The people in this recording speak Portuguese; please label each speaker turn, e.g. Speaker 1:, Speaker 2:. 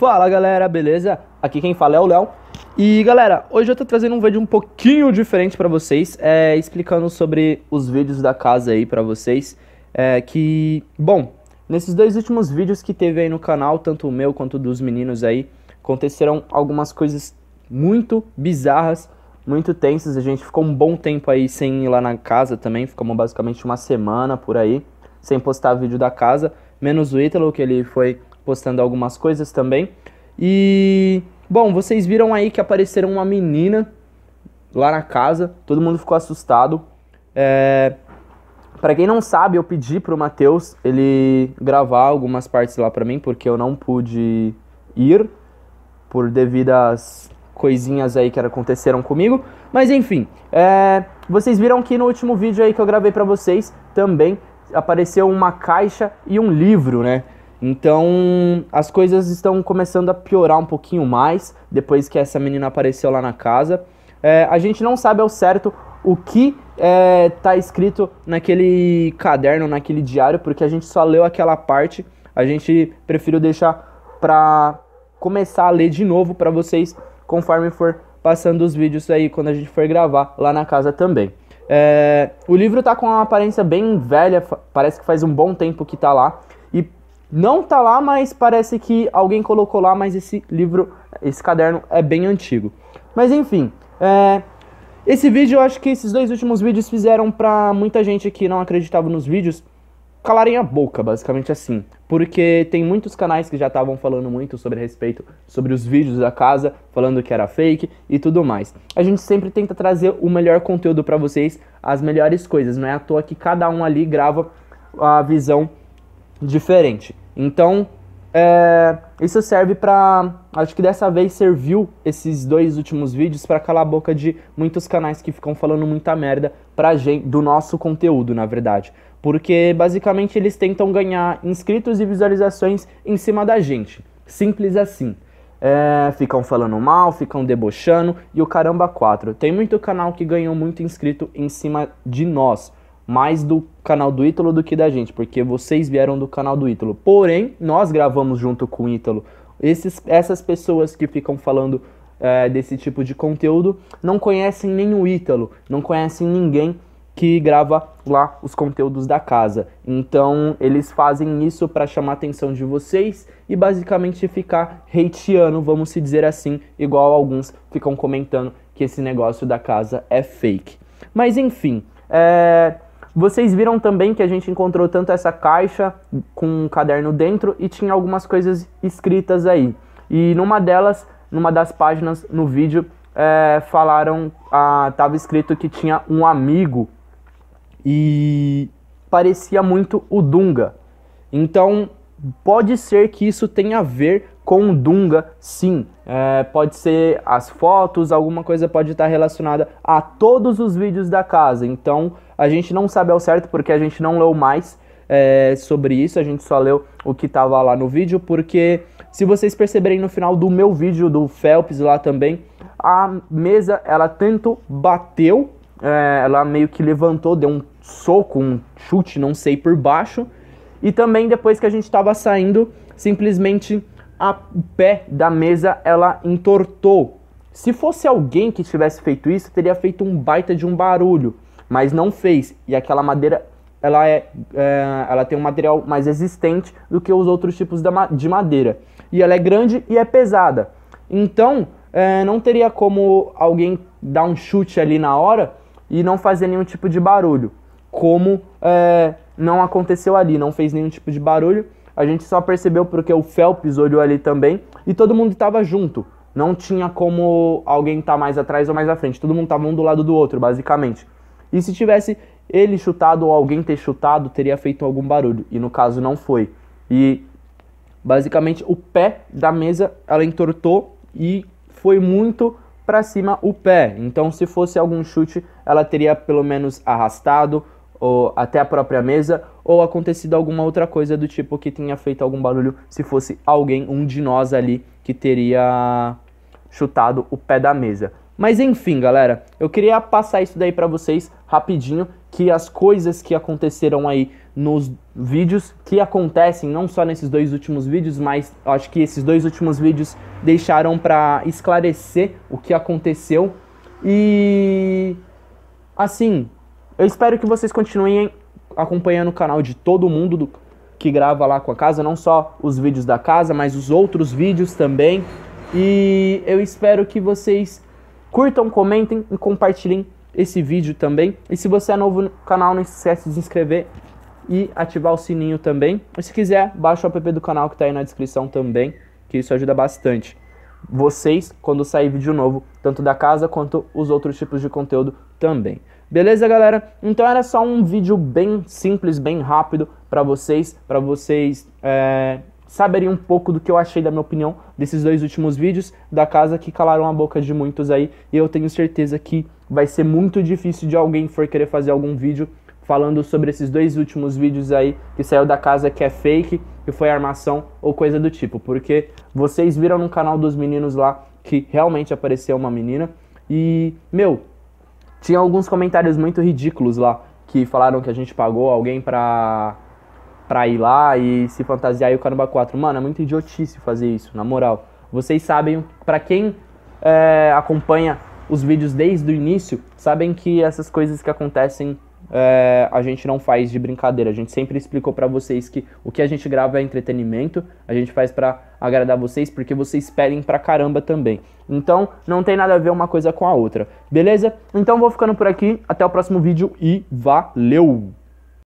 Speaker 1: Fala galera, beleza? Aqui quem fala é o Léo. E galera, hoje eu tô trazendo um vídeo um pouquinho diferente para vocês, é, explicando sobre os vídeos da casa aí para vocês. É, que, bom, nesses dois últimos vídeos que teve aí no canal, tanto o meu quanto dos meninos aí, aconteceram algumas coisas muito bizarras, muito tensas. A gente ficou um bom tempo aí sem ir lá na casa também, ficamos basicamente uma semana por aí, sem postar vídeo da casa, menos o Ítalo, que ele foi postando algumas coisas também. E, bom, vocês viram aí que apareceram uma menina lá na casa, todo mundo ficou assustado. É... Para quem não sabe, eu pedi pro Matheus ele gravar algumas partes lá para mim, porque eu não pude ir por devidas coisinhas aí que aconteceram comigo. Mas enfim, é... vocês viram que no último vídeo aí que eu gravei para vocês também apareceu uma caixa e um livro, né? Então as coisas estão começando a piorar um pouquinho mais depois que essa menina apareceu lá na casa. É, a gente não sabe ao certo o que está é, tá escrito naquele caderno, naquele diário, porque a gente só leu aquela parte. A gente preferiu deixar para começar a ler de novo para vocês conforme for passando os vídeos aí quando a gente for gravar lá na casa também. É, o livro tá com uma aparência bem velha, parece que faz um bom tempo que tá lá não tá lá, mas parece que alguém colocou lá, mas esse livro, esse caderno é bem antigo. Mas enfim, é, esse vídeo eu acho que esses dois últimos vídeos fizeram pra muita gente que não acreditava nos vídeos calarem a boca, basicamente assim. Porque tem muitos canais que já estavam falando muito sobre respeito sobre os vídeos da casa, falando que era fake e tudo mais. A gente sempre tenta trazer o melhor conteúdo para vocês, as melhores coisas, não é à toa que cada um ali grava a visão diferente. Então, é, isso serve para, acho que dessa vez serviu esses dois últimos vídeos para calar a boca de muitos canais que ficam falando muita merda pra gente do nosso conteúdo, na verdade, porque basicamente eles tentam ganhar inscritos e visualizações em cima da gente, simples assim. É, ficam falando mal, ficam debochando e o caramba 4. Tem muito canal que ganhou muito inscrito em cima de nós, mais do canal do Ítalo do que da gente, porque vocês vieram do canal do Ítalo. Porém, nós gravamos junto com o Ítalo. Esses, essas pessoas que ficam falando é, desse tipo de conteúdo não conhecem nem o Ítalo, não conhecem ninguém que grava lá os conteúdos da casa. Então, eles fazem isso para chamar a atenção de vocês e basicamente ficar hateando, vamos se dizer assim, igual alguns ficam comentando que esse negócio da casa é fake. Mas enfim, é vocês viram também que a gente encontrou tanto essa caixa com um caderno dentro e tinha algumas coisas escritas aí. E numa delas, numa das páginas no vídeo, é, falaram, ah, tava escrito que tinha um amigo e parecia muito o Dunga. Então pode ser que isso tenha a ver com Dunga, sim. É, pode ser as fotos, alguma coisa pode estar relacionada a todos os vídeos da casa. Então a gente não sabe ao certo porque a gente não leu mais é, sobre isso, a gente só leu o que estava lá no vídeo. Porque se vocês perceberem no final do meu vídeo do Phelps lá também, a mesa ela tanto bateu, é, ela meio que levantou, deu um soco, um chute, não sei, por baixo. E também depois que a gente estava saindo, simplesmente a, o pé da mesa ela entortou. Se fosse alguém que tivesse feito isso, teria feito um baita de um barulho, mas não fez. E aquela madeira ela é, é ela tem um material mais resistente do que os outros tipos de madeira. E ela é grande e é pesada. Então é, não teria como alguém dar um chute ali na hora e não fazer nenhum tipo de barulho, como é, não aconteceu ali, não fez nenhum tipo de barulho a gente só percebeu porque o Phelps olhou ali também e todo mundo estava junto. Não tinha como alguém estar tá mais atrás ou mais à frente. Todo mundo estava um do lado do outro, basicamente. E se tivesse ele chutado ou alguém ter chutado, teria feito algum barulho. E no caso não foi. E basicamente o pé da mesa ela entortou e foi muito para cima o pé. Então se fosse algum chute, ela teria pelo menos arrastado ou até a própria mesa, ou acontecido alguma outra coisa do tipo que tenha feito algum barulho, se fosse alguém, um de nós ali, que teria chutado o pé da mesa. Mas enfim, galera, eu queria passar isso daí para vocês rapidinho, que as coisas que aconteceram aí nos vídeos, que acontecem não só nesses dois últimos vídeos, mas acho que esses dois últimos vídeos deixaram para esclarecer o que aconteceu. E assim, eu espero que vocês continuem acompanhando o canal de todo mundo do, que grava lá com a casa, não só os vídeos da casa, mas os outros vídeos também. E eu espero que vocês curtam, comentem e compartilhem esse vídeo também. E se você é novo no canal, não esquece de se inscrever e ativar o sininho também. E se quiser, baixa o app do canal que está aí na descrição também, que isso ajuda bastante vocês quando sair vídeo novo, tanto da casa quanto os outros tipos de conteúdo também. Beleza, galera? Então era só um vídeo bem simples, bem rápido para vocês, para vocês é, saberem um pouco do que eu achei da minha opinião desses dois últimos vídeos da casa que calaram a boca de muitos aí. E eu tenho certeza que vai ser muito difícil de alguém for querer fazer algum vídeo falando sobre esses dois últimos vídeos aí que saiu da casa que é fake, que foi armação ou coisa do tipo, porque vocês viram no canal dos meninos lá que realmente apareceu uma menina e, meu, tinha alguns comentários muito ridículos lá que falaram que a gente pagou alguém pra pra ir lá e se fantasiar e o Caramba 4. Mano, é muito idiotice fazer isso, na moral. Vocês sabem, para quem é, acompanha os vídeos desde o início, sabem que essas coisas que acontecem é, a gente não faz de brincadeira. A gente sempre explicou para vocês que o que a gente grava é entretenimento, a gente faz para agradar vocês, porque vocês pedem pra caramba também. Então, não tem nada a ver uma coisa com a outra, beleza? Então, vou ficando por aqui. Até o próximo vídeo e valeu!